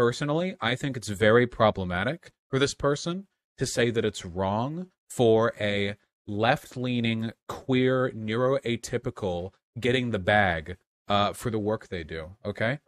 Personally, I think it's very problematic for this person to say that it's wrong for a left leaning, queer, neuroatypical getting the bag uh, for the work they do. Okay.